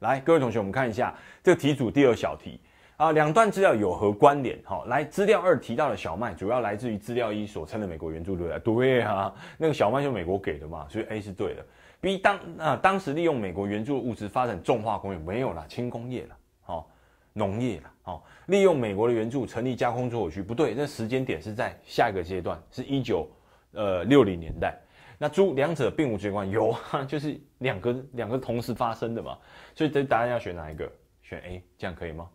来，各位同学，我们看一下这个题组第二小题啊，两段资料有何关联？好，来，资料二提到的小麦主要来自于资料一所称的美国援助对不对？对啊，那个小麦就美国给的嘛，所以 A 是对的。B 当啊当时利用美国援助物资发展重化工业没有啦，轻工业啦，好，农业啦，好，利用美国的援助成立加工出口区，不对，那时间点是在下一个阶段，是一九呃六零年代。那猪两者并无绝关有啊，就是两个两个同时发生的嘛，所以这答案要选哪一个？选 A，这样可以吗？